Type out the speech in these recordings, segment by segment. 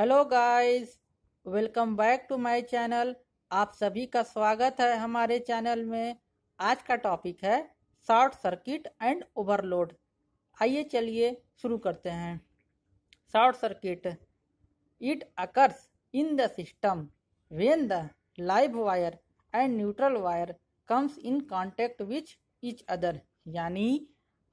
hello guys welcome back to my channel आप सभी का स्वागत है हमारे चैनल में आज का टॉपिक है शॉर्ट सर्किट एंड ओवरलोड आइए चलिए शुरू करते हैं short circuit it occurs in the system when the live wire and neutral wire comes in contact which each other यानी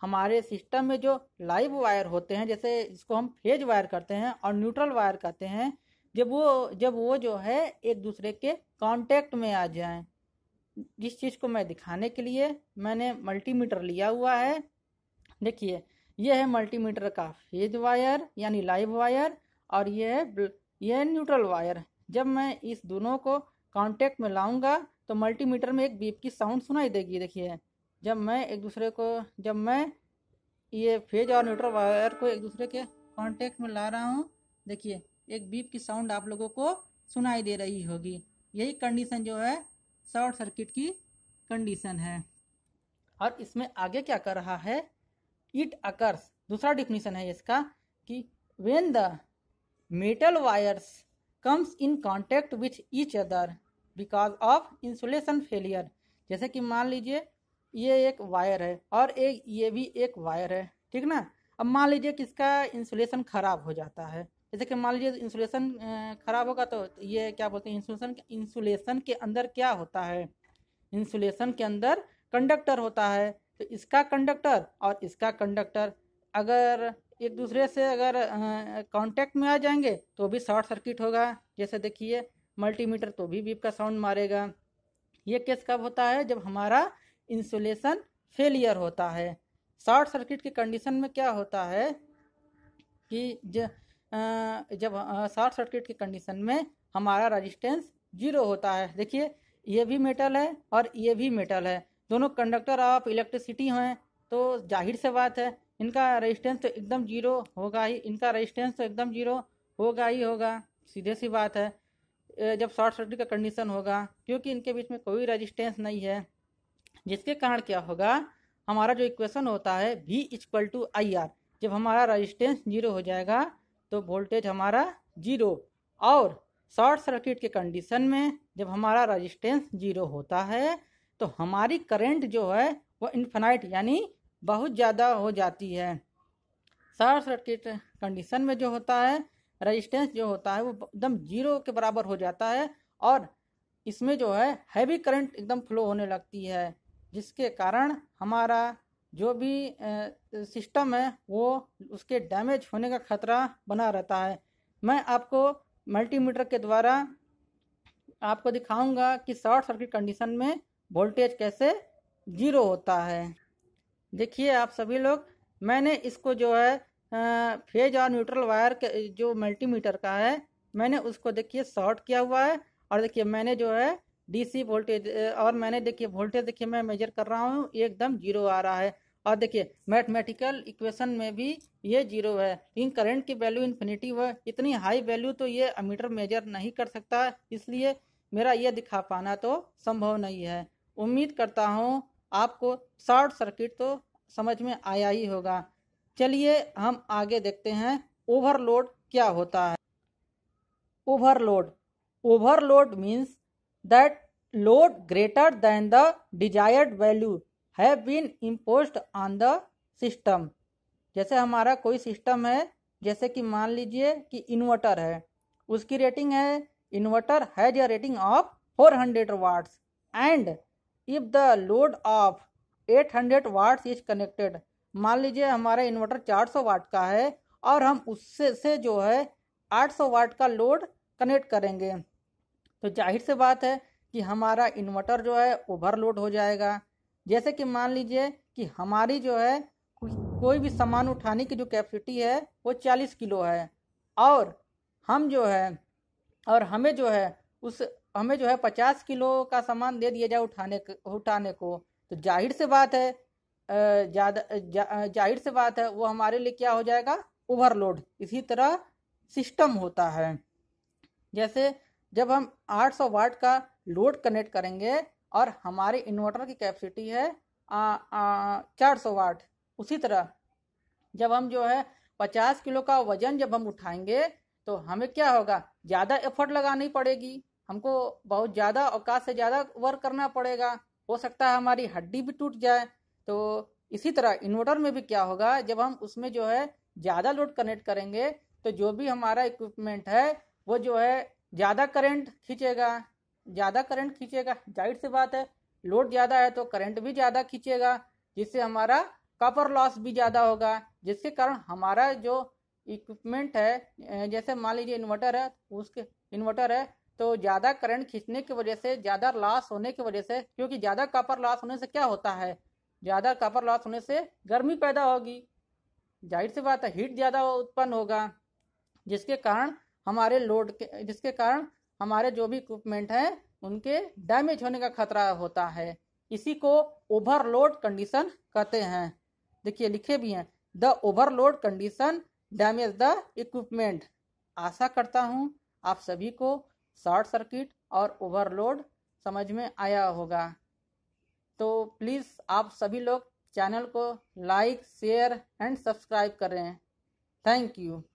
हमारे सिस्टम में जो लाइव वायर होते हैं जैसे इसको हम फेज वायर करते हैं और न्यूट्रल वायर कहते हैं जब वो जब वो जो है एक दूसरे के कांटेक्ट में आ जाएं जिस चीज़ को मैं दिखाने के लिए मैंने मल्टीमीटर लिया हुआ है देखिए यह है मल्टीमीटर का फेज वायर यानी लाइव वायर और यह है यह है न्यूट्रल वायर जब मैं इस दोनों को कांटेक्ट में लाऊंगा तो मल्टीमीटर में एक बीप की साउंड सुनाई देगी देखिए जब मैं एक दूसरे को जब मैं ये फेज और न्यूट्रल वायर को एक दूसरे के कांटेक्ट में ला रहा हूँ देखिए एक बीप की साउंड आप लोगों को सुनाई दे रही होगी यही कंडीशन जो है शॉर्ट सर्किट की कंडीशन है और इसमें आगे क्या कर रहा है इट अकर्स दूसरा डिफिनीसन है इसका कि when the metal wires comes in contact with each other because of insulation failure जैसे कि मान लीजिए ये एक वायर है और एक ये भी एक वायर है ठीक ना अब मान लीजिए कि इसका इंसुलेशन ख़राब हो जाता है जैसे कि मान लीजिए इंसुलेशन ख़राब होगा तो ये क्या बोलते हैं इंसुलेशन इंसुलेशन के अंदर क्या होता है इंसुलेशन के अंदर कंडक्टर होता है तो इसका कंडक्टर और इसका कंडक्टर अगर एक दूसरे से अगर कांटेक्ट में आ जाएंगे तो भी शॉर्ट सर्किट होगा जैसे देखिए मल्टीमीटर तो भी बीप का साउंड मारेगा ये केस कब होता है जब हमारा इंसुलेशन फेलियर होता है शॉर्ट सर्किट की कंडीशन में क्या होता है कि ज, जब शॉर्ट सर्किट की कंडीशन में हमारा रजिस्टेंस जीरो होता है देखिए ये भी मेटल है और ये भी मेटल है दोनों कंडक्टर ऑफ इलेक्ट्रिसिटी हैं तो जाहिर से बात है इनका रेजिस्टेंस तो एकदम जीरो होगा ही इनका रेजिस्टेंस तो एकदम जीरो होगा ही होगा सीधे सी बात है जब शॉर्ट सर्किट का कंडीशन होगा क्योंकि इनके बीच में कोई रेजिस्टेंस नहीं है जिसके कारण क्या होगा हमारा जो इक्वेशन होता है V equal to I R जब हमारा रजिस्टेंस जीरो हो जाएगा तो वोल्टेज हमारा जीरो और शॉर्ट सर्किट के कंडीशन में जब हमारा रजिस्टेंस जीरो होता है तो हमारी करंट जो है वो इन्फेनाइट यानी बहुत ज़्यादा हो जाती है शॉर्ट सर्किट कंडीशन में जो होता है रजिस्टेंस जो होता है वो एकदम जीरो के बराबर हो जाता है और इसमें जो है हैवी करंट एकदम फ्लो होने लगती है जिसके कारण हमारा जो भी सिस्टम है वो उसके डैमेज होने का खतरा बना रहता है मैं आपको मल्टीमीटर के द्वारा आपको दिखाऊंगा कि शॉर्ट सर्किट कंडीशन में वोल्टेज कैसे जीरो होता है देखिए आप सभी लोग मैंने इसको जो है फेज और न्यूट्रल वायर के जो मल्टीमीटर का है मैंने उसको देखिए शॉर्ट किया हुआ है और देखिए मैंने जो है डीसी वोल्टेज और मैंने देखिए वोल्टेज देखिए मैं मेजर कर रहा हूँ एकदम जीरो आ रहा है और देखिए मैथमेटिकल इक्वेशन में भी ये जीरो है लेकिन करंट की वैल्यू इन्फिनिटी है इतनी हाई वैल्यू तो ये अमीटर मेजर नहीं कर सकता इसलिए मेरा ये दिखा पाना तो संभव नहीं है उम्मीद करता हूँ आपको शॉर्ट सर्किट तो समझ में आया ही होगा चलिए हम आगे देखते हैं ओवरलोड क्या होता है overload overload means that load greater than the desired value has been imposed on the system जैसे हमारा कोई सिस्टम है जैसे कि मान लीजिए कि इन्वर्टर है उसकी रेटिंग है inverter has a rating of four hundred watts and if the load of eight hundred watts is connected मान लीजिए हमारा इन्वर्टर चार सौ वाट का है और हम उससे से जो है आठ सौ वाट का लोड कनेक्ट करेंगे तो जाहिर से बात है कि हमारा इन्वर्टर जो है ओवरलोड हो जाएगा जैसे कि मान लीजिए कि हमारी जो है कोई भी सामान उठाने की जो कैपेसिटी है वो चालीस किलो है और हम जो है और हमें जो है उस हमें जो है पचास किलो का सामान दे दिया जाए उठाने उठाने को तो जाहिर से बात है ज़्यादा जा, जाहिर से बात है वो हमारे लिए क्या हो जाएगा ओवरलोड इसी तरह सिस्टम होता है जैसे जब हम 800 वाट का लोड कनेक्ट करेंगे और हमारे इन्वर्टर की कैपेसिटी है चार सौ वाट उसी तरह जब हम जो है पचास किलो का वजन जब हम उठाएंगे तो हमें क्या होगा ज़्यादा एफर्ट लगानी पड़ेगी हमको बहुत ज़्यादा औकात से ज़्यादा वर्क करना पड़ेगा हो सकता है हमारी हड्डी भी टूट जाए तो इसी तरह इन्वर्टर में भी क्या होगा जब हम उसमें जो है ज़्यादा लोड कनेक्ट करेंगे तो जो भी हमारा इक्विपमेंट है वो जो है ज़्यादा करंट खींचेगा ज़्यादा करंट खींचेगा जाहिर सी बात है लोड ज़्यादा है तो करंट भी ज़्यादा खींचेगा जिससे हमारा कॉपर लॉस भी ज़्यादा होगा जिसके कारण हमारा जो इक्विपमेंट है जैसे मान लीजिए इन्वर्टर है उसके इन्वर्टर है तो ज़्यादा करंट खींचने की वजह से ज़्यादा लॉस होने की वजह से क्योंकि ज़्यादा कॉपर लॉस होने से क्या होता है ज़्यादा कॉपर लॉस होने से गर्मी पैदा होगी जाहिर सी बात है हीट ज़्यादा उत्पन्न होगा जिसके कारण हमारे लोड के जिसके कारण हमारे जो भी इक्विपमेंट हैं उनके डैमेज होने का खतरा होता है इसी को ओवरलोड कंडीशन कहते हैं देखिए लिखे भी हैं the overload condition damage the equipment आशा करता हूँ आप सभी को शॉर्ट सर्किट और ओवरलोड समझ में आया होगा तो प्लीज़ आप सभी लोग चैनल को लाइक शेयर एंड सब्सक्राइब करें थैंक यू